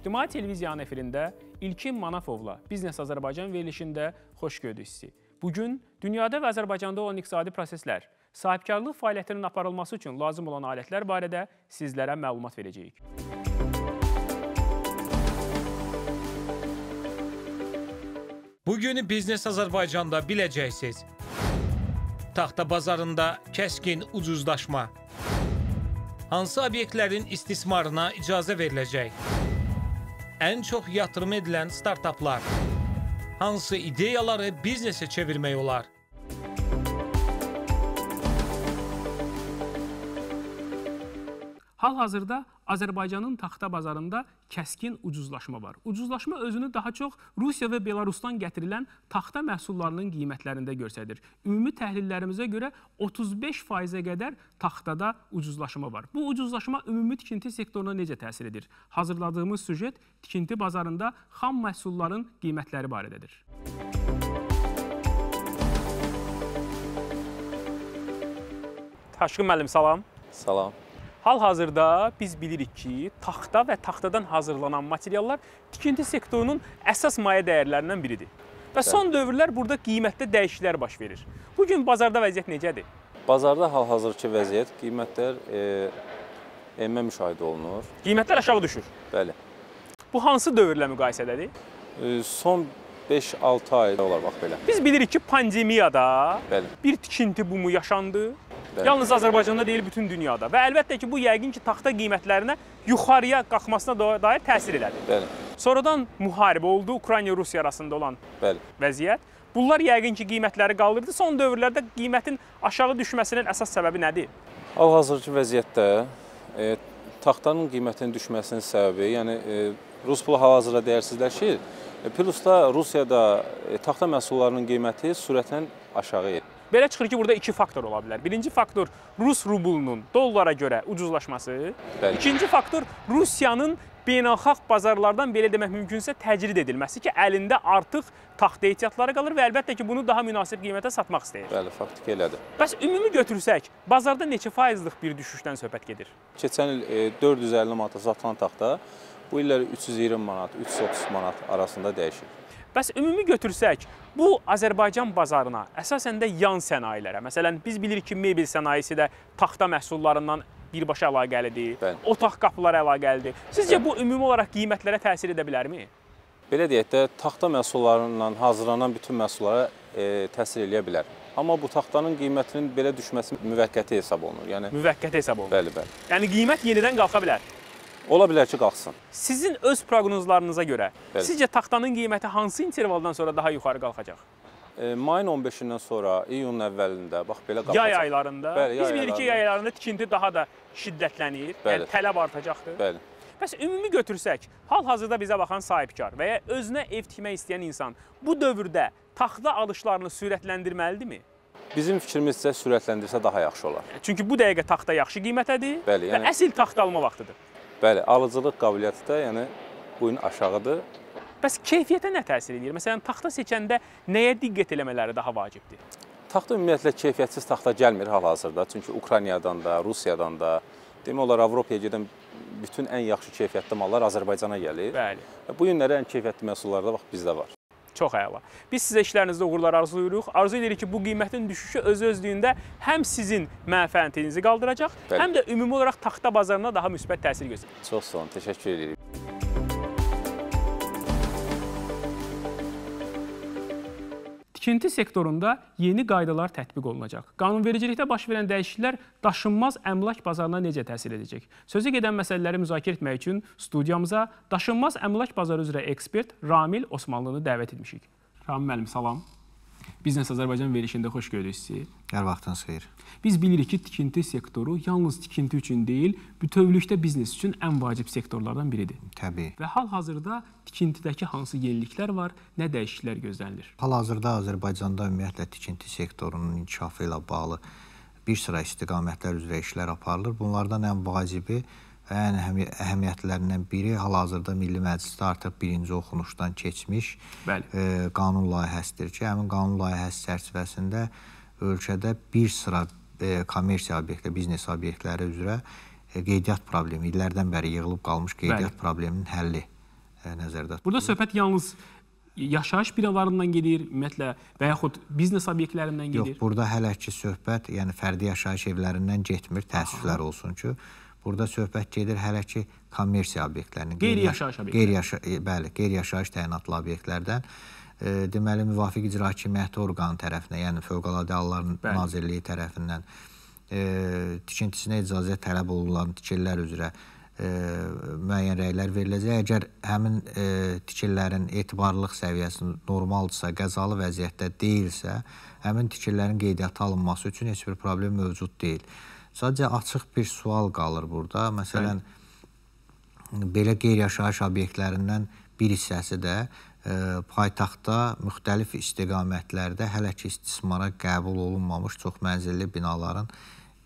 İctimai televiziyanın efirində İlkin Manafovla Biznes Azərbaycan verilişində xoş gördük sizi. Bugün dünyada və Azərbaycanda olan iqtisadi proseslər, sahibkarlıq fəaliyyətinin aparılması üçün lazım olan alətlər barədə sizlərə məlumat verəcəyik. Bugün Biznes Azərbaycanda biləcəksiniz. Taxta bazarında kəskin ucuzlaşma. Hansı obyektlərin istismarına icazə veriləcək? ən çox yatırım edilən startaplar? Hansı ideyaları biznesə çevirmək olar? Hal-hazırda Azərbaycanın taxta bazarında kəskin ucuzlaşma var. Ucuzlaşma özünü daha çox Rusiya və Belarusdan gətirilən taxta məhsullarının qiymətlərində göstərir. Ümumi təhlillərimizə görə 35%-ə qədər taxtada ucuzlaşma var. Bu ucuzlaşma ümumi tikinti sektoruna necə təsir edir? Hazırladığımız süjet tikinti bazarında xam məhsulların qiymətləri barədədir. Taşqın müəllim, salam. Salam. Hal-hazırda biz bilirik ki, taxta və taxtadan hazırlanan materiallar tikinti sektorunun əsas mayə dəyərlərindən biridir. Və son dövrlər burada qiymətdə dəyişikliklər baş verir. Bu gün bazarda vəziyyət necədir? Bazarda hal-hazırki vəziyyət qiymətlər e, enmə müşahidə olunur. Qiymətlər aşağı düşür. Bəli. Bu hansı dövrlə müqayisədədir? E, son 5-6 ay olar bax belə. Biz bilirik ki, pandemiyada Bəli. bir tikinti bumu yaşandı Bəli. Yalnız Azərbaycanda deyil, bütün dünyada. Və əlbəttə ki, bu yəqin ki, taxta qiymətlərinə yuxarıya qalxmasına dair təsir elədi. Bəli. Sonradan müharibə oldu Ukrayna-Rusiya arasında olan Bəli. vəziyyət. Bunlar yəqin ki, qiymətləri qaldırdı. Son dövrlərdə qiymətin aşağı düşməsinin əsas səbəbi nədir? Hal-hazırki vəziyyətdə e, taxtanın qiymətinin düşməsinin səbəbi, yəni e, rus pulu hal-hazırda dəyərsizləşir. E, plus da Rusiyada e, taxta məhsullarının qiyməti sürətlə aşağı edir. Belə çıxır ki, burada iki faktor ola bilər. Birinci faktor Rus rublunun dollara görə ucuzlaşması. Bəli. İkinci faktor Rusiyanın beynəlxalq bazarlardan belə demək mümkünsə təcrid edilməsi ki, əlində artıq taxta ehtiyatları qalır və əlbəttə ki, bunu daha münasib qiymətə satmaq istəyir. Bəli, faktik elədir. Bəs ümumi götürsək, bazarda neçə faizlik bir düşüşdən söhbət gedir? Keçən il 450 e, manata satılan taxta bu illər 320 manat, 330 manat arasında dəyişir. Bəs ümumi götürsək, bu Azərbaycan bazarına, əsasən də yan sənayelərə, məsələn, biz bilirik ki, mebel sənayesi də taxta məhsullarından birbaşa əlaqəlidir, Bəli. otaq qapıları əlaqəlidir. Sizcə Bəli. bu ümumi olaraq qiymətlərə təsir edə bilərmi? Belə deyək də, taxta məhsullarından hazırlanan bütün məhsullara e, təsir eləyə bilər. Amma bu taxtanın qiymətinin belə düşməsi müvəqqəti hesab olunur. Yəni müvəqqəti hesab olunur. Bəli, bəli. Yəni qiymət yenidən qalxa bilər. Ola bilər ki, qalxsın. Sizin öz proqnozlarınıza görə Bəli. sizcə taxtanın qiyməti hansı intervaldan sonra daha yuxarı qalxacaq? E, mayın 15-dən sonra iyunun əvvəlində bax belə qalxacaq. Yay aylarında. Bəli, yay Biz bilirik ki, yay aylarında tikinti daha da şiddətlənir, yəni Bəli. yəni tələb artacaqdır. Bəli. Bəs ümumi götürsək, hal-hazırda bizə baxan sahibkar və ya özünə ev tikmək istəyən insan bu dövrdə taxta alışlarını sürətləndirməlidirmi? Bizim fikrimizcə sürətləndirsə daha yaxşı olar. Çünki bu dəqiqə taxta yaxşı qiymətədir Bəli, yəni... və əsil taxta alma vaxtıdır. Bəli, alıcılıq qabiliyyəti də yəni bu gün aşağıdır. Bəs keyfiyyətə nə təsir edir? Məsələn, taxta seçəndə nəyə diqqət eləmələri daha vacibdir? Taxta ümumiyyətlə keyfiyyətsiz taxta gəlmir hal-hazırda. Çünki Ukraynadan da, Rusiyadan da, demək olar Avropaya gedən bütün ən yaxşı keyfiyyətli mallar Azərbaycana gəlir. Bəli. Bu günləri ən keyfiyyətli məhsullarda bax bizdə var. Çox əla. Biz sizə işlərinizdə uğurlar arzulayırıq. Arzu edirik ki, bu qiymətin düşüşü öz-özlüyündə həm sizin mənfəətinizi qaldıracaq, Bəli. həm də ümumi olaraq taxta bazarına daha müsbət təsir göstərəcək. Çox sağ olun, təşəkkür edirik. tikinti sektorunda yeni qaydalar tətbiq olunacaq. Qanunvericilikdə baş verən dəyişikliklər daşınmaz əmlak bazarına necə təsir edəcək? Sözü gedən məsələləri müzakirə etmək üçün studiyamıza daşınmaz əmlak bazarı üzrə ekspert Ramil Osmanlını dəvət etmişik. Ramil müəllim, salam. Biznes Azərbaycan verilişində xoş gördük sizi. Hər vaxtınız xeyir. Biz bilirik ki, tikinti sektoru yalnız tikinti üçün deyil, bütövlükdə biznes üçün ən vacib sektorlardan biridir. Təbii. Və hal-hazırda tikintidəki hansı yeniliklər var, nə dəyişikliklər gözlənilir? Hal-hazırda Azərbaycanda ümumiyyətlə tikinti sektorunun inkişafı ilə bağlı bir sıra istiqamətlər üzrə işlər aparılır. Bunlardan ən vacibi ən əhəmiyyətlərindən biri hal-hazırda Milli Məclisdə artıq birinci oxunuşdan keçmiş Bəli. Ə, e, qanun layihəsidir ki, həmin qanun layihəsi çərçivəsində ölkədə bir sıra ə, e, kommersiya obyektləri, biznes obyektləri üzrə ə, e, qeydiyyat problemi, illərdən bəri yığılıb qalmış qeydiyyat Bəli. probleminin həlli ə, nəzərdə tutulur. Burada söhbət yalnız yaşayış binalarından gedir, ümumiyyətlə və yaxud biznes obyektlərindən gedir? Yox, burada hələ ki söhbət, yəni fərdi yaşayış evlərindən getmir, təəssüflər Aha. olsun ki, Burada söhbət gedir hələ ki kommersiya obyektlərini, qeyri-yaşayış obyektlərini. E, bəli, qeyri-yaşayış təyinatlı obyektlərdən e, deməli müvafiq icra hakimiyyəti orqanı tərəfindən, yəni Fövqəladə Hallar Nazirliyi tərəfindən e, tikintisinə icazə tələb olunan tikililər üzrə e, müəyyən rəylər veriləcək. Əgər həmin e, tikillərin etibarlılıq səviyyəsi normaldırsa, qəzalı vəziyyətdə deyilsə, həmin tikillərin qeydiyyata alınması üçün heç bir problem mövcud deyil. Sadəcə açıq bir sual qalır burada. Məsələn, Bəli. belə qeyri-yaşayış obyektlərindən bir hissəsi də ə, e, paytaxtda müxtəlif istiqamətlərdə hələ ki istismara qəbul olunmamış çoxmənzilli binaların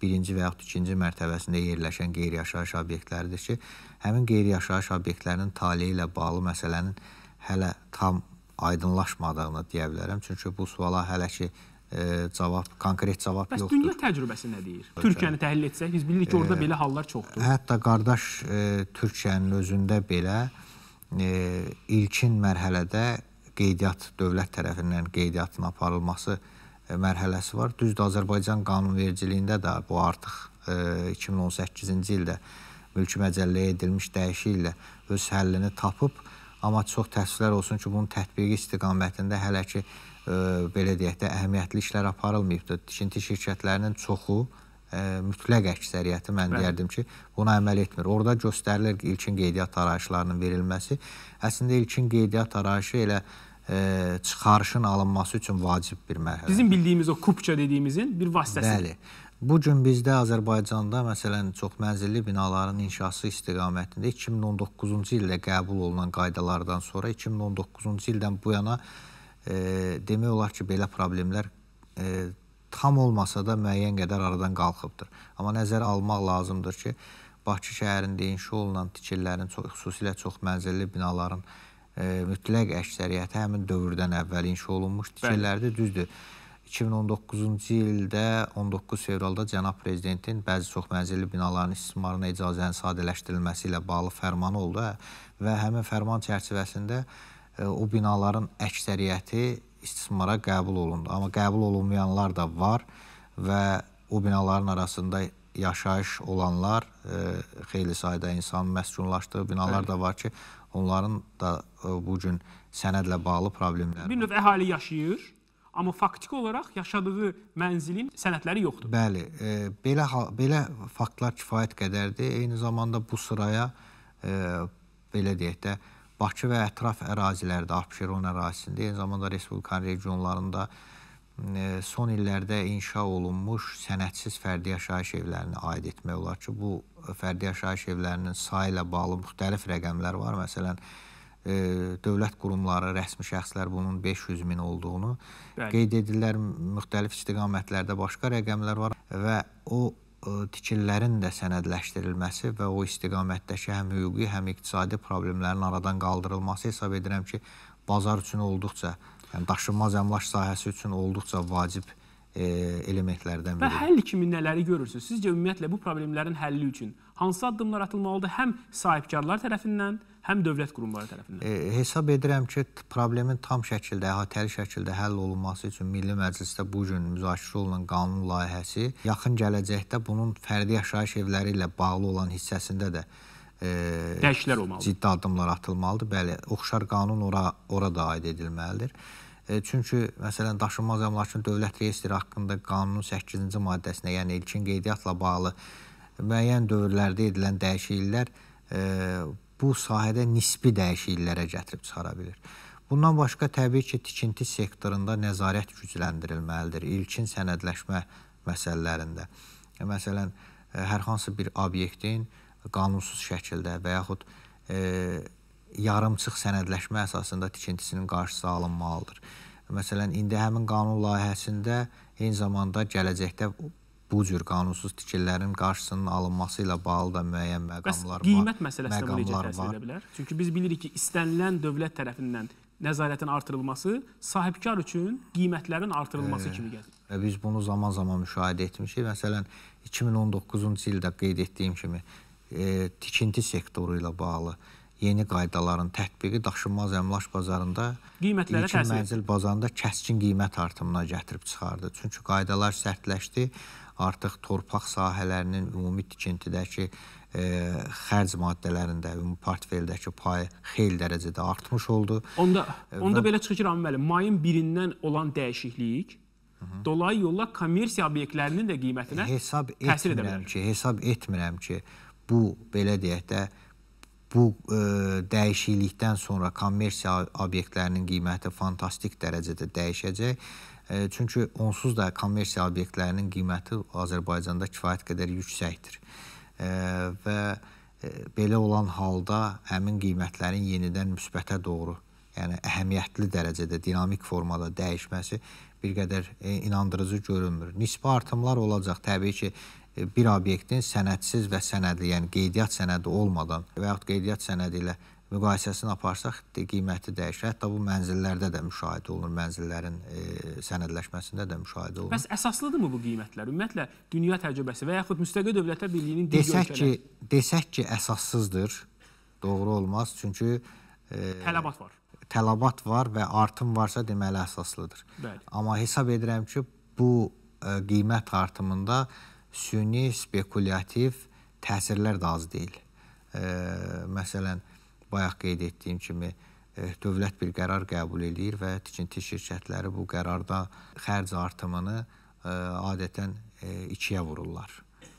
birinci və yaxud ikinci mərtəbəsində yerləşən qeyri-yaşayış obyektləridir ki, həmin qeyri-yaşayış obyektlərinin taleyi ilə bağlı məsələnin hələ tam aydınlaşmadığını deyə bilərəm. Çünki bu suala hələ ki e, cavab, konkret cavab Bəs yoxdur. Bəs dünya təcrübəsi nə deyir? Ölkə. Türkiyəni təhlil etsək, biz bilirik ki, orada e, belə hallar çoxdur. Hətta qardaş e, Türkiyənin özündə belə e, ilkin mərhələdə qeydiyyat dövlət tərəfindən qeydiyyatın aparılması e, mərhələsi var. Düzdür, Azərbaycan qanunvericiliyində də bu artıq e, 2018-ci ildə mülki məcəlləyə edilmiş dəyişikliklə öz həllini tapıb, amma çox təəssüflər olsun ki, bunun tətbiqi istiqamətində hələ ki belə deyək də, əhəmiyyətli işlər aparılmayıbdır. Tikinti şirkətlərinin çoxu, ə, mütləq əksəriyyəti mən Bəli. deyərdim ki, buna əməl etmir. Orada göstərilir ki, ilkin qeydiyyat arayışlarının verilməsi. Əslində ilkin qeydiyyat arayışı elə ə, çıxarışın alınması üçün vacib bir mərhələdir. Bizim bildiyimiz o kupça dediyimizin bir vasitəsi. Bəli. Bu gün bizdə Azərbaycanda məsələn çoxmənzilli binaların inşası istiqamətində 2019-cu ildə qəbul olunan qaydalardan sonra 2019-cu ildən bu yana e, demək olar ki, belə problemlər e, tam olmasa da müəyyən qədər aradan qalxıbdır. Amma nəzərə almaq lazımdır ki, Bakı şəhərində inşa olunan tikililərin, çox, xüsusilə çox mənzilli binaların e, mütləq əksəriyyəti həmin dövrdən əvvəl inşa olunmuş tikililərdir, düzdür. 2019-cu ildə 19 fevralda cənab prezidentin bəzi çoxmənzilli binaların istismarına icazənin sadələşdirilməsi ilə bağlı fərmanı oldu hə. və həmin fərman çərçivəsində e, E, o binaların əksəriyyəti istismara qəbul olundu. Amma qəbul olunmayanlar da var və o binaların arasında yaşayış olanlar, e, xeyli sayda insan məskunlaşdığı binalar Bəli. da var ki, onların da e, bu gün sənədlə bağlı problemləri. Bir növ əhali yaşayır, amma faktiki olaraq yaşadığı mənzilin sənədləri yoxdur. Bəli, e, belə belə faktlar kifayət qədərdir. Eyni zamanda bu sıraya e, belə deyək də, e, Bakı və ətraf ərazilərdə, Abşeron ərazisində, eyni zamanda Respublikan regionlarında e, son illərdə inşa olunmuş sənədsiz fərdi yaşayış evlərini aid etmək olar ki, bu fərdi yaşayış evlərinin sayı ilə bağlı müxtəlif rəqəmlər var. Məsələn, e, dövlət qurumları, rəsmi şəxslər bunun 500 min olduğunu Bəli. qeyd edirlər. Müxtəlif istiqamətlərdə başqa rəqəmlər var və o tikililərin də sənədləşdirilməsi və o istiqamətdəki həm hüquqi, həm iqtisadi problemlərin aradan qaldırılması hesab edirəm ki, bazar üçün olduqca, yəni daşınmaz əmlak sahəsi üçün olduqca vacib e, elementlərdən biridir. Və həll kimi nələri görürsünüz? Sizcə ümumiyyətlə bu problemlərin həlli üçün hansı addımlar atılmalıdır həm sahibkarlar tərəfindən, həm həm dövlət qurumları tərəfindən? E, hesab edirəm ki, problemin tam şəkildə, əhatəli şəkildə həll olunması üçün Milli Məclisdə bu gün müzakirə olunan qanun layihəsi yaxın gələcəkdə bunun fərdi yaşayış evləri ilə bağlı olan hissəsində də e, dəyişikliklər olmalıdır. Ciddi addımlar atılmalıdır. Bəli, oxşar qanun ora ora da aid edilməlidir. E, çünki məsələn daşınmaz əmlakın dövlət reyestri haqqında qanunun 8-ci maddəsinə, yəni ilkin qeydiyyatla bağlı müəyyən dövrlərdə edilən dəyişikliklər e, bu sahədə nisbi dəyişikliklərə gətirib çıxara bilir. Bundan başqa təbii ki, tikinti sektorunda nəzarət gücləndirilməlidir. İlkin sənədləşmə məsələlərində. E, məsələn, e, hər hansı bir obyektin qanunsuz şəkildə və yaxud e, yarımçıq sənədləşmə əsasında tikintisinin qarşısı alınmalıdır. E, məsələn, indi həmin qanun layihəsində eyni zamanda gələcəkdə bu cür qanunsuz tikililərin qarşısının alınması ilə bağlı da müəyyən məqamlar Bəs, var. Qiymət məsələsinə bu necə təsir edə bilər? Çünki biz bilirik ki, istənilən dövlət tərəfindən nəzarətin artırılması sahibkar üçün qiymətlərin artırılması e, kimi gəlir. Biz bunu zaman-zaman müşahidə etmişik. Məsələn, 2019-cu ildə qeyd etdiyim kimi e, tikinti sektoru ilə bağlı yeni qaydaların tətbiqi daşınmaz əmlak bazarında qiymətlərə təsir etdi. Mənzil bazarında kəskin qiymət artımına gətirib çıxardı. Çünki qaydalar sərtləşdi artıq torpaq sahələrinin ümumi tikintidəki e, xərc maddələrində, ümumi portfeldəki pay xeyli dərəcədə artmış oldu. Onda e, onda Və... belə çıxır ki, Ram müəllim, mayın 1-dən olan dəyişiklik dolayı yolla kommersiya obyektlərinin də qiymətinə hesab təsir edə bilər. Ki, hesab etmirəm ki, bu belə deyək də bu ə, e, dəyişiklikdən sonra kommersiya obyektlərinin qiyməti fantastik dərəcədə dəyişəcək E, çünki onsuz da kommersiya obyektlərinin qiyməti Azərbaycanda kifayət qədər yüksəkdir. E, və e, belə olan halda həmin qiymətlərin yenidən müsbətə doğru, yəni əhəmiyyətli dərəcədə dinamik formada dəyişməsi bir qədər inandırıcı görünmür. Nisbi artımlar olacaq. Təbii ki, bir obyektin sənədsiz və sənədli, yəni qeydiyyat sənədi olmadan və yaxud qeydiyyat sənədi ilə müqayisəsini aparsaq qiyməti dəyişir. Hətta bu mənzillərdə də müşahidə olunur, mənzillərin e, sənədləşməsində də müşahidə olunur. Bəs əsaslıdırmı bu qiymətlər? Ümumiyyətlə dünya təcrübəsi və yaxud müstəqil dövlətlər birliyinin desək ki, desək ki, əsassızdır. Doğru olmaz, çünki e, tələbat var. Tələbat var və artım varsa deməli əsaslıdır. Bəli. Amma hesab edirəm ki, bu e, qiymət artımında süni spekulyativ təsirlər də az deyil. E, məsələn, e, bayaq qeyd etdiyim kimi e, dövlət bir qərar qəbul eləyir və tikinti şirkətləri bu qərarda xərc artımını e, adətən e, ikiyə vururlar.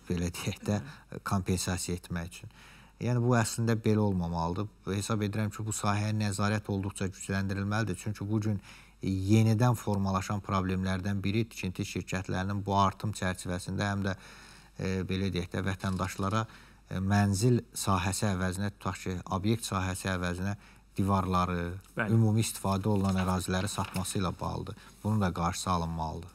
Belə deyək də kompensasiya etmək üçün. Yəni bu əslində belə olmamalıdır. Hesab edirəm ki, bu sahəyə nəzarət olduqca gücləndirilməlidir. Çünki bu gün yenidən formalaşan problemlərdən biri tikinti şirkətlərinin bu artım çərçivəsində həm də e, belə deyək də vətəndaşlara e, E, mənzil sahəsi əvəzinə tutaq ki, obyekt sahəsi əvəzinə divarları, Bəli. ümumi istifadə olunan əraziləri satması ilə bağlıdır. Bunun da qarşısı alınmalıdır.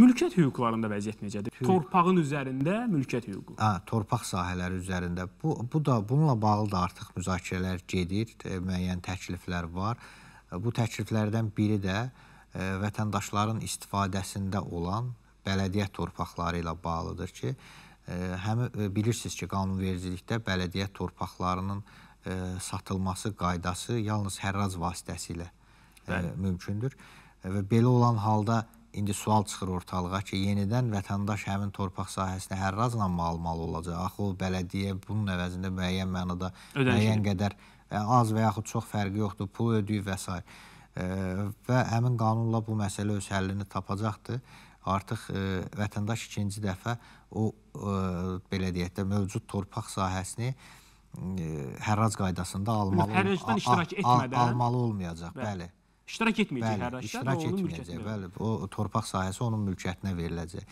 Mülkiyyət hüquqlarında vəziyyət necədir? Hüquq. Torpağın üzərində mülkiyyət hüququ. Hə, torpaq sahələri üzərində. Bu bu da bununla bağlı da artıq müzakirələr gedir, e, müəyyən təkliflər var. E, bu təkliflərdən biri də vətəndaşların istifadəsində olan bələdiyyə torpaqları ilə bağlıdır ki, həm e, bilirsiniz ki, qanunvericilikdə bələdiyyə torpaqlarının e, satılması qaydası yalnız hərrac vasitəsilə e, Bəli. mümkündür. Və belə olan halda indi sual çıxır ortalığa ki, yenidən vətəndaş həmin torpaq sahəsini hərracla mı almalı olacaq? Axı o bələdiyyə bunun əvəzində müəyyən mənada Ödənişim. müəyyən qədər az və yaxud çox fərqi yoxdur, pul ödəyir və s. Və həmin qanunla bu məsələ öz həllini tapacaqdır artıq ə, e, vətəndaş ikinci dəfə o ə, e, belə deyək də mövcud torpaq sahəsini ə, e, hərrac qaydasında almalı. Hərracdan iştirak etmədən al, almalı olmayacaq. Bəli. bəli. İştirak etməyəcək bəli, hərraçlar, iştirak onun etməyəcək. Bəli, o torpaq sahəsi onun mülkiyyətinə veriləcək.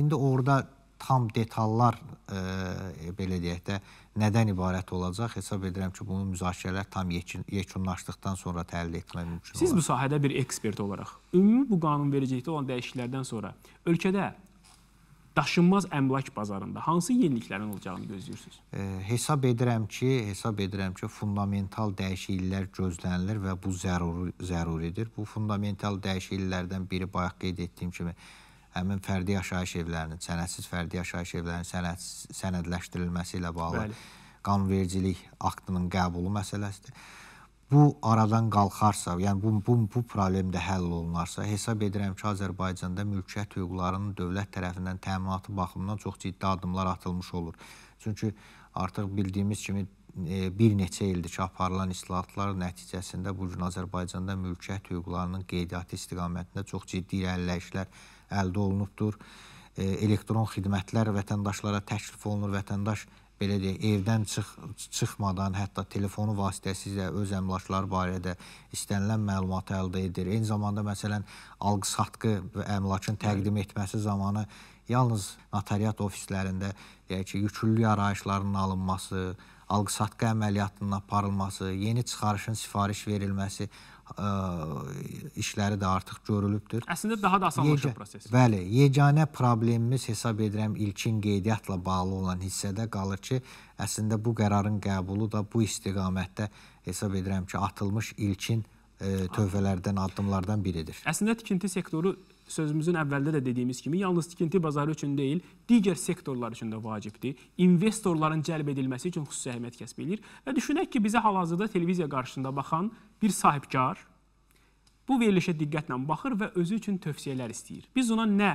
İndi orada tam detallar ə, belə deyək də nədən ibarət olacaq? Hesab edirəm ki, bunu müzakirələr tam yekun, yekunlaşdıqdan sonra təhlil etmək mümkün olar. Siz bu sahədə bir ekspert olaraq, ümumi bu qanunvericilikdə olan dəyişikliklərdən sonra ölkədə daşınmaz əmlak bazarında hansı yeniliklərin olacağını gözləyirsiniz? E, hesab edirəm ki, hesab edirəm ki, fundamental dəyişikliklər gözlənilir və bu zəruri zəruridir. Bu fundamental dəyişikliklərdən biri bayaq qeyd etdiyim kimi həmin fərdi yaşayış evlərinin, sənədsiz fərdi yaşayış evlərinin sənəd sənədləşdirilməsi ilə bağlı Bəli. qanunvericilik aktının qəbulu məsələsidir. Bu aradan qalxarsa, yəni bu bu bu problem də həll olunarsa, hesab edirəm ki, Azərbaycanda mülkiyyət hüquqlarının dövlət tərəfindən təminatı baxımından çox ciddi addımlar atılmış olur. Çünki artıq bildiyimiz kimi e, bir neçə ildir ki, aparılan islahatlar nəticəsində bu gün Azərbaycanda mülkiyyət hüquqlarının qeydiyyatı istiqamətində çox ciddi irəliləyişlər əldə olunubdur. E, elektron xidmətlər vətəndaşlara təklif olunur. Vətəndaş belə deyək, evdən çıx çıxmadan, hətta telefonu vasitəsilə öz əmlakları barədə istənilən məlumatı əldə edir. Eyni zamanda məsələn, alqı-satqı və əmlakın təqdim etməsi zamanı yalnız notariat ofislərində deyək yəni ki, yüklü arayışlarının alınması, alqı-satqı əməliyyatının aparılması, yeni çıxarışın sifariş verilməsi ə, işləri də artıq görülübdür. Əslində daha da asanlaşır proses. Bəli, yeganə problemimiz hesab edirəm ilkin qeydiyyatla bağlı olan hissədə qalır ki, əslində bu qərarın qəbulu da bu istiqamətdə hesab edirəm ki, atılmış ilkin E, tövhələrdən, addımlardan biridir. Əslində tikinti sektoru sözümüzün əvvəldə də dediyimiz kimi yalnız tikinti bazarı üçün deyil, digər sektorlar üçün də vacibdir. İnvestorların cəlb edilməsi üçün xüsusi əhəmiyyət kəsb eləyir. Və düşünək ki, bizə hal-hazırda televiziya qarşısında baxan bir sahibkar bu verilişə diqqətlə baxır və özü üçün tövsiyələr istəyir. Biz ona nə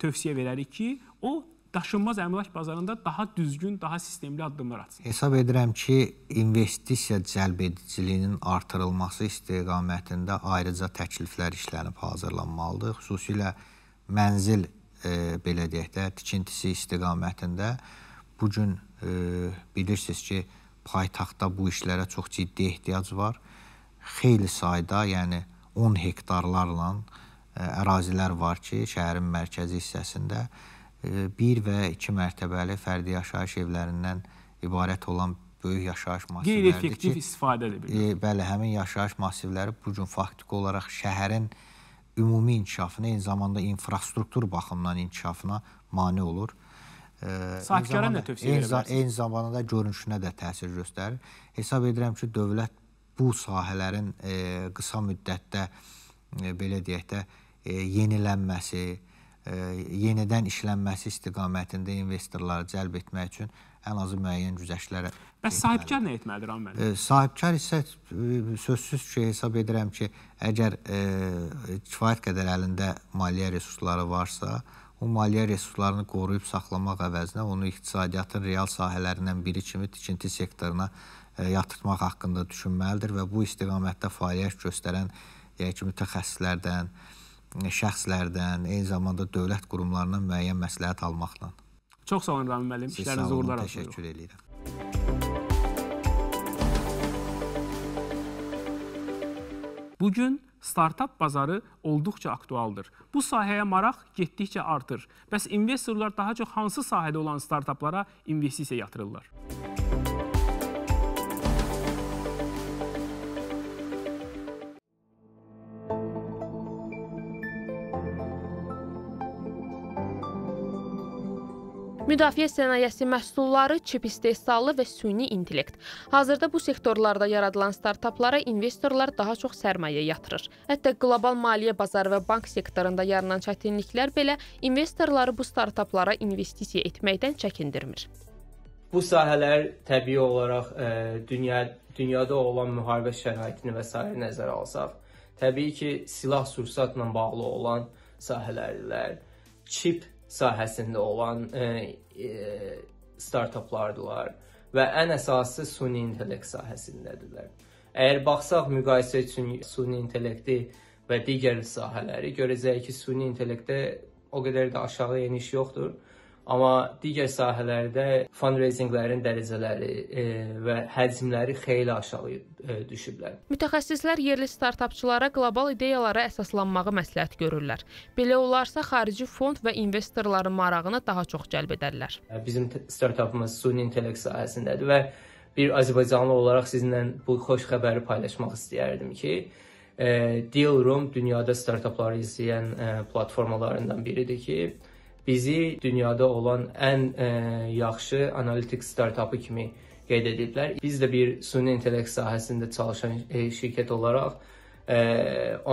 tövsiyə verərik ki, o daşınmaz əmlak bazarında daha düzgün, daha sistemli addımlar atsın. Hesab edirəm ki, investisiya cəlb ediciliyinin artırılması istiqamətində ayrıca təkliflər işlənib hazırlanmalıdır. Xüsusilə mənzil e, belə deyək də, tikintisi istiqamətində bu gün e, bilirsiniz ki, paytaxtda bu işlərə çox ciddi ehtiyac var. Xeyli sayda, yəni 10 hektarlarla ə, e, ərazilər var ki, şəhərin mərkəzi hissəsində bir və iki mərtəbəli fərdi yaşayış evlərindən ibarət olan böyük yaşayış massivləridir ki, qeyri-effektiv istifadədir. E, bəli, həmin yaşayış massivləri bu gün faktiki olaraq şəhərin ümumi inkişafına, eyni zamanda infrastruktur baxımından inkişafına mane olur. E, Sahibkara nə tövsiyə verə bilərsiniz? Eyni zamanda görünüşünə də təsir göstərir. Hesab edirəm ki, dövlət bu sahələrin e, qısa müddətdə e, belə deyək də e, yenilənməsi, e, yenidən işlənməsi istiqamətində investorları cəlb etmək üçün ən azı müəyyən güzəştlərə Bəs sahibkar nə etməlidir Ramin müəllim? E, sahibkar isə e, sözsüz ki, hesab edirəm ki, əgər e, kifayət qədər əlində maliyyə resursları varsa, o maliyyə resurslarını qoruyub saxlamaq əvəzinə onu iqtisadiyyatın real sahələrindən biri kimi tikinti sektoruna e, yatırtmaq haqqında düşünməlidir və bu istiqamətdə fəaliyyət göstərən deyək yəni ki, mütəxəssislərdən, e, şəxslərdən, eyni zamanda dövlət qurumlarından müəyyən məsləhət almaqla. Çox sağ olun Rəmin müəllim, işləriniz uğurlar arzulayırıq. Təşəkkür edirəm. Bu gün startap bazarı olduqca aktualdır. Bu sahəyə maraq getdikcə artır. Bəs investorlar daha çox hansı sahədə olan startaplara investisiya yatırırlar? Müzik Müdafiə sənayesi məhsulları, çip istehsalı və süni intellekt. Hazırda bu sektorlarda yaradılan startaplara investorlar daha çox sərmayə yatırır. Hətta qlobal maliyyə bazarı və bank sektorunda yaranan çətinliklər belə investorları bu startaplara investisiya etməkdən çəkindirmir. Bu sahələr təbii olaraq ə, e, dünya dünyada olan müharibə şəraitini və s. nəzərə alsaq, təbii ki, silah-sursatla bağlı olan sahələrlər, çip sahəsində olan ə, e, E, startaplardılar və ən əsası süni intellekt sahəsindədirlər. Əgər baxsaq müqayisə üçün süni intellekti və digər sahələri görəcəyik ki, süni intellektdə o qədər də aşağı eniş yoxdur. Amma digər sahələrdə fundraisinglərin dərəcələri e, və həcmləri xeyli aşağı e, düşüblər. Mütəxəssislər yerli startapçılara qlobal ideyalara əsaslanmağı məsləhət görürlər. Belə olarsa xarici fond və investorların marağını daha çox cəlb edərlər. E, bizim startapımız süni intellekt sahəsindədir və bir Azərbaycanlı olaraq sizinlə bu xoş xəbəri paylaşmaq istəyərdim ki, e, Deal Room dünyada startapları izləyən e, platformalarından biridir ki, Bizi dünyada olan ən ə, e, yaxşı analitik startapı kimi qeyd ediblər. Biz də bir süni intellekt sahəsində çalışan ə, e, şirkət olaraq ə, e,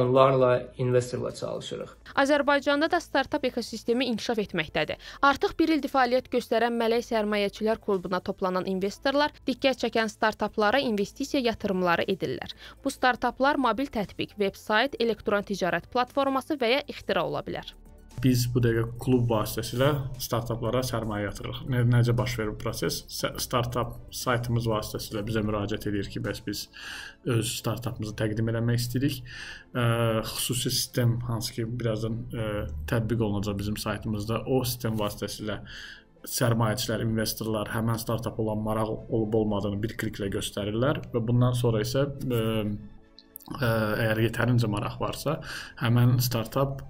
onlarla investorla çalışırıq. Azərbaycanda da startap ekosistemi inkişaf etməkdədir. Artıq 1 ildir fəaliyyət göstərən Mələk Sərmayəçilər klubuna toplanan investorlar diqqət çəkən startaplara investisiya yatırımları edirlər. Bu startaplar mobil tətbiq, veb-sayt, elektron ticarət platforması və ya ixtira ola bilər biz bu dəqiqə klub vasitəsilə startaplara sərmayə yatırırıq. Nə, necə baş verir bu proses? Startap saytımız vasitəsilə bizə müraciət edir ki, bəs biz öz startapımızı təqdim etmək istəyirik. Ə, xüsusi sistem hansı ki, birazdan ə, tətbiq olunacaq bizim saytımızda. O sistem vasitəsilə sərmayəçilər, investorlar həmin startap olan maraq olub-olmadığını bir kliklə göstərirlər və bundan sonra isə ə, ə, əgər yetərincə maraq varsa, həmin startap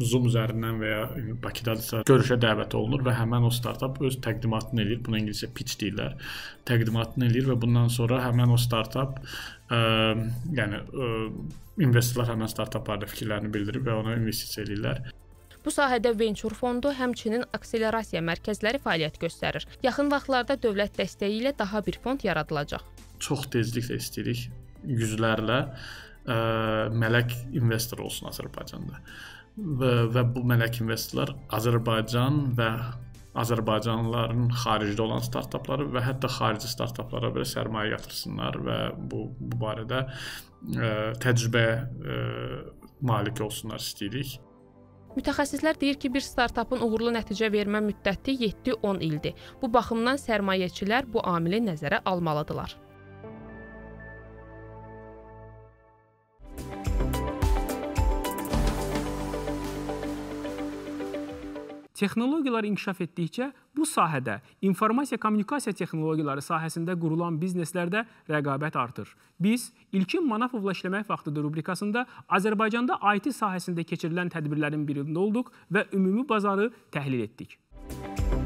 Zoom üzərindən və ya Bakıdadırsa görüşə dəvət olunur və həmin o startap öz təqdimatını eləyir. Buna ingiliscə pitch deyirlər. Təqdimatını eləyir və bundan sonra həmin o startap ə, yəni ə, investorlar həmin startaplarda fikirlərini bildirib və ona investisiya eləyirlər. Bu sahədə Venture fondu həmçinin akselerasiya mərkəzləri fəaliyyət göstərir. Yaxın vaxtlarda dövlət dəstəyi ilə daha bir fond yaradılacaq. Çox tezliklə istəyirik yüzlərlə mələk investor olsun Azərbaycanda. Və, və bu mələk investorlar Azərbaycan və Azərbaycanlıların xaricdə olan startapları və hətta xarici startaplara belə sərmayə yatırsınlar və bu bu barədə ə, e, təcrübə ə, e, malik olsunlar istəyirik. Mütəxəssislər deyir ki, bir startapın uğurlu nəticə vermə müddəti 7-10 ildir. Bu baxımdan sərmayəçilər bu amili nəzərə almalıdırlar. Texnologiyalar inkişaf etdikcə bu sahədə informasiya kommunikasiya texnologiyaları sahəsində qurulan bizneslərdə rəqabət artır. Biz İlkin Manafovla işləmək vaxtıdır rubrikasında Azərbaycanda IT sahəsində keçirilən tədbirlərin birində olduq və ümumi bazarı təhlil etdik. Müzik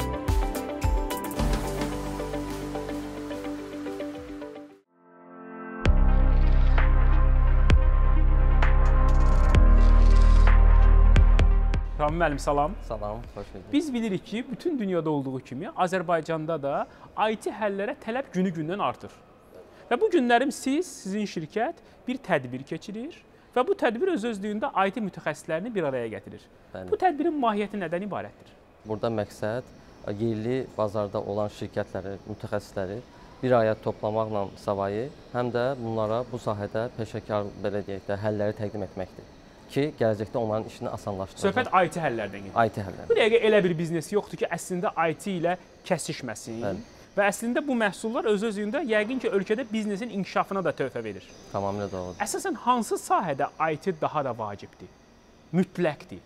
Rami müəllim salam. Salam, xoş gəldiniz. Biz bilirik ki, bütün dünyada olduğu kimi Azərbaycanda da IT həllərə tələb günü-gündən artır. Və bu günlərim siz, sizin şirkət bir tədbir keçirir və bu tədbir öz özlüyündə IT mütəxəssislərini bir araya gətirir. Bəli. Bu tədbirin mahiyyəti nədən ibarətdir? Burada məqsəd e, yerli bazarda olan şirkətləri, mütəxəssisləri bir araya toplamaqla savayı, həm də bunlara bu sahədə peşəkar belə deyək də həlləri təqdim etməkdir ki, gələcəkdə onların işini asanlaşdırır. Söhbət IT həllərdən gedir. IT həllərdən. Bu dəqiqə elə bir biznesi yoxdur ki, əslində IT ilə kəsişməsin. Bəli. Və əslində bu məhsullar öz-özlüyündə yəqin ki, ölkədə biznesin inkişafına da töhfə verir. Tamamilə doğrudur. Əsasən hansı sahədə IT daha da vacibdir? Mütləqdir.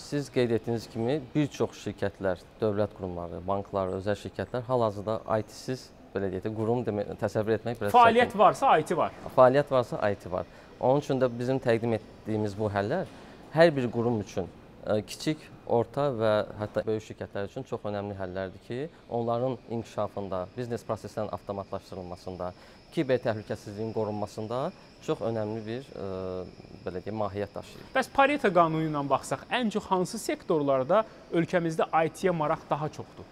Siz qeyd etdiyiniz kimi bir çox şirkətlər, dövlət qurumları, banklar, özəl şirkətlər hal-hazırda IT-siz belə deyək də, qurum demək, təsəvvür etmək biraz Fəaliyyət çətin. varsa IT var. Fəaliyyət varsa IT var. Onun üçün də bizim təqdim etdiyimiz bu həllər hər bir qurum üçün ə, e, kiçik, orta və hətta böyük şirkətlər üçün çox önəmli həllərdir ki, onların inkişafında, biznes proseslərinin avtomatlaşdırılmasında, kiber təhlükəsizliyin qorunmasında çox önəmli bir ə, e, belə deyim mahiyyət daşıyır. Bəs Pareto qanunu ilə baxsaq, ən çox hansı sektorlarda ölkəmizdə IT-yə maraq daha çoxdur?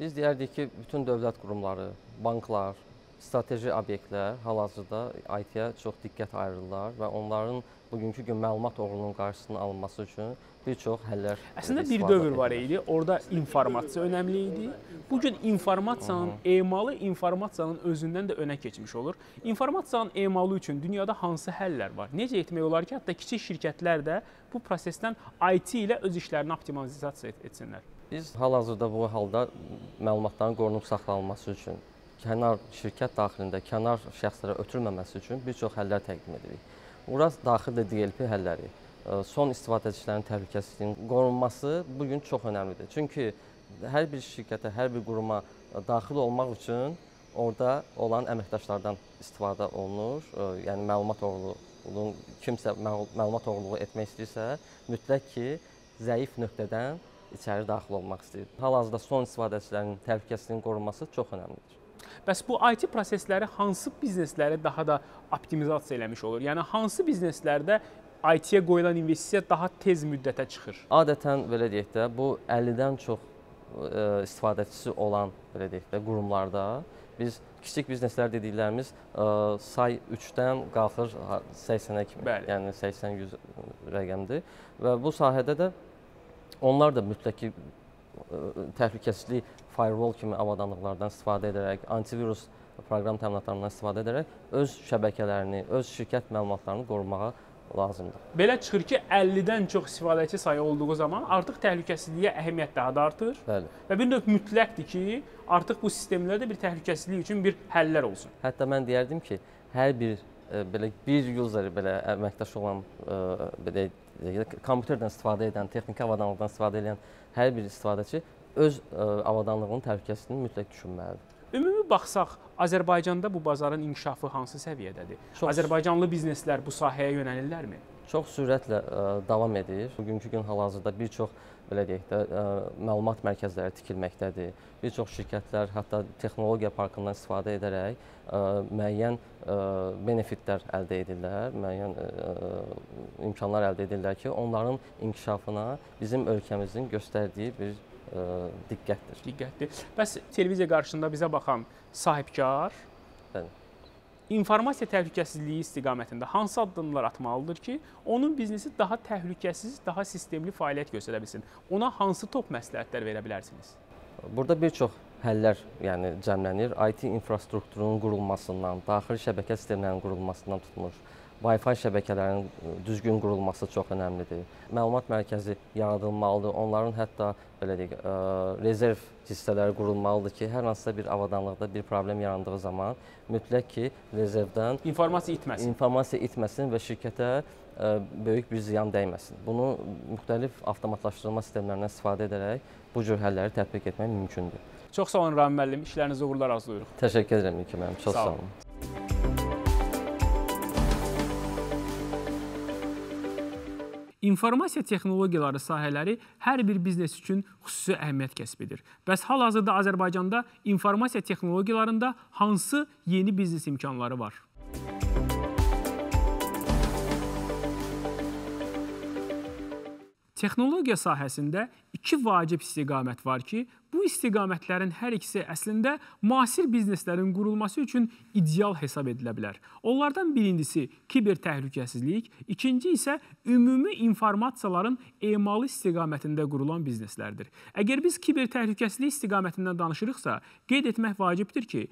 Biz deyərdik ki, bütün dövlət qurumları, banklar, strateji obyektlər hal-hazırda IT-yə çox diqqət ayırırlar və onların bugünkü gün məlumat oğrunun qarşısının alınması üçün bir çox həllər Əslində bir dövr var idi. Orada informasiya önəmli idi. Bu gün informasiyanın emalı informasiyanın özündən də önə keçmiş olur. İnformasiyanın emalı üçün dünyada hansı həllər var? Necə etmək olar ki, hətta kiçik şirkətlər də bu prosesdən IT ilə öz işlərini optimizasiya etsinlər? Biz hal-hazırda bu halda məlumatların qorunub saxlanılması üçün, kənar şirkət daxilində kənar şəxslərə ötürməməsi üçün bir çox həllər təqdim edirik. Bura daxildə DLP həlləri, e, son istifadəçilərin təhlükəsizliyinin qorunması bu gün çox önəmlidir. Çünki hər bir şirkətə, hər bir quruma e, daxil olmaq üçün orada olan əməkdaşlardan istifadə olunur. E, yəni məlumat oğruluğunun kimsə məlumat oğruluğu etmək istəyirsə, mütləq ki, zəif nöqtədən içəri daxil olmaq istəyir. Hal-hazırda son istifadəçilərin təhlükəsizliyinin qorunması çox əhəmiylidir. Bəs bu IT prosesləri hansı biznesləri daha da optimizasiya eləmiş olur? Yəni hansı bizneslərdə IT-yə qoyulan investisiya daha tez müddətə çıxır? Adətən belə deyək də, bu 50-dən çox e, istifadəçisi olan belə deyək də qurumlarda biz kiçik bizneslər dediklərimiz ə, e, say 3-dən qalxır 80-ə kimi. Bəli. Yəni 80-100 rəqəmdir və bu sahədə də Onlar da mütləq ki, e, təhlükəsizlik firewall kimi avadanlıqlardan istifadə edərək, antivirus proqram təminatlarından istifadə edərək öz şəbəkələrini, öz şirkət məlumatlarını qorumağa lazımdır. Belə çıxır ki, 50-dən çox istifadəçi sayı olduğu zaman artıq təhlükəsizliyə əhəmiyyət daha da artır. Bəli. Və bir növ mütləqdir ki, artıq bu sistemlərdə bir təhlükəsizlik üçün bir həllər olsun. Hətta mən deyərdim ki, hər bir e, belə bir user belə əməkdaş olan e, belə ya kompüterdən istifadə edən, texniki avadanlıqdan istifadə edən hər bir istifadəçi öz ə, e, avadanlığının təhlükəsini mütləq düşünməlidir. Ümumi baxsaq, Azərbaycanda bu bazarın inkişafı hansı səviyyədədir? Çox Azərbaycanlı bizneslər bu sahəyə yönəlirlərmi? çox sürətlə ə, e, davam edir. Bugünkü gün hal-hazırda bir çox belə deyək də ə, e, məlumat mərkəzləri tikilməkdədir. Bir çox şirkətlər hətta texnologiya parkından istifadə edərək ə, e, müəyyən ə, benefitlər əldə edirlər, müəyyən ə, imkanlar əldə edirlər ki, onların inkişafına bizim ölkəmizin göstərdiyi bir ə, diqqətdir. Diqqətdir. Bəs televiziya qarşısında bizə baxan sahibkar informasiya təhlükəsizliyi istiqamətində hansı addımlar atmalıdır ki, onun biznesi daha təhlükəsiz, daha sistemli fəaliyyət göstərə bilsin? Ona hansı top məsləhətlər verə bilərsiniz? Burada bir çox həllər, yəni cəmlənir. IT infrastrukturunun qurulmasından, daxili şəbəkə sistemlərinin qurulmasından tutmuş, Wi-Fi şəbəkələrinin düzgün qurulması çox əhəmilidir. Məlumat mərkəzi yaradılmalıdır. Onların hətta belə deyək, ə, rezerv hissələri qurulmalıdır ki, hər hansısa bir avadanlıqda bir problem yarandığı zaman mütləq ki, rezervdən informasiya itməsin. İnformasiya itməsin və şirkətə ə, böyük bir ziyan dəyməsin. Bunu müxtəlif avtomatlaşdırılma sistemlərindən istifadə edərək bu cür həlləri tətbiq etmək mümkündür. Çox sağ olun Rami müəllim, işlərinizə uğurlar arzulayırıq. Təşəkkür edirəm İlkin müəllim, çox sağ olun. Sağ olun. İnformasiya texnologiyaları sahələri hər bir biznes üçün xüsusi əhəmiyyət kəsb edir. Bəs hal-hazırda Azərbaycanda informasiya texnologiyalarında hansı yeni biznes imkanları var? Müzik Texnologiya sahəsində iki vacib istiqamət var ki, bu istiqamətlərin hər ikisi əslində müasir bizneslərin qurulması üçün ideal hesab edilə bilər. Onlardan birincisi kiber təhlükəsizlik, ikinci isə ümumi informasiyaların emalı istiqamətində qurulan bizneslərdir. Əgər biz kiber təhlükəsizlik istiqamətindən danışırıqsa, qeyd etmək vacibdir ki,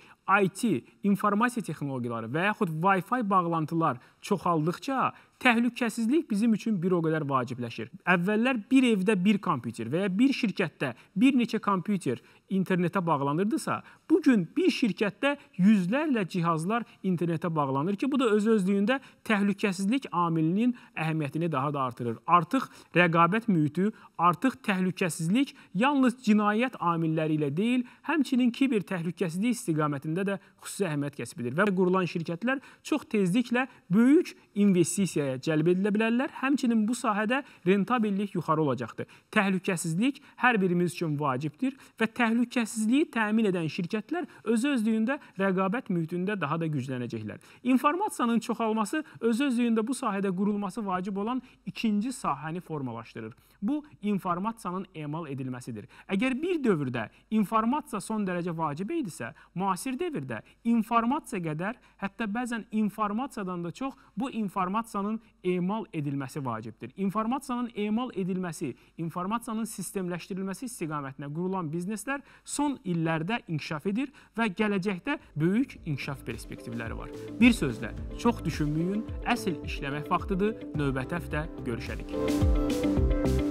IT, informasiya texnologiyaları və yaxud Wi-Fi bağlantılar çoxaldıqca təhlükəsizlik bizim üçün bir o qədər vacibləşir. Əvvəllər bir evdə bir kompüter və ya bir şirkətdə bir neçə kompüter internetə bağlanırdısa, bu gün bir şirkətdə yüzlərlə cihazlar internetə bağlanır ki, bu da öz özlüyündə təhlükəsizlik amilinin əhəmiyyətini daha da artırır. Artıq rəqabət mühiti, artıq təhlükəsizlik yalnız cinayət amilləri ilə deyil, həmçinin kiber təhlükəsizlik istiqamətində də xüsusi əhəmiyyət kəsb edir və qurulan şirkətlər çox tezliklə böyük investisiyaya cəlb edilə bilərlər. Həmçinin bu sahədə rentabillik yuxarı olacaqdır. Təhlükəsizlik hər birimiz üçün vacibdir və təhlükəsizlik təhlükəsizliyi təmin edən şirkətlər öz-özlüyündə rəqabət mühitində daha da güclənəcəklər. İnformasiyanın çoxalması öz-özlüyündə bu sahədə qurulması vacib olan ikinci sahəni formalaşdırır. Bu informasiyanın emal edilməsidir. Əgər bir dövrdə informasiya son dərəcə vacib idisə, müasir dövrdə informasiya qədər, hətta bəzən informasiyadan da çox bu informasiyanın emal edilməsi vacibdir. İnformasiyanın emal edilməsi, informasiyanın sistemləşdirilməsi istiqamətində qurulan bizneslər son illərdə inkişaf edir və gələcəkdə böyük inkişaf perspektivləri var. Bir sözlə, çox düşünməyin, əsl işləmək vaxtıdır. Növbəti həftə görüşərik. Müzik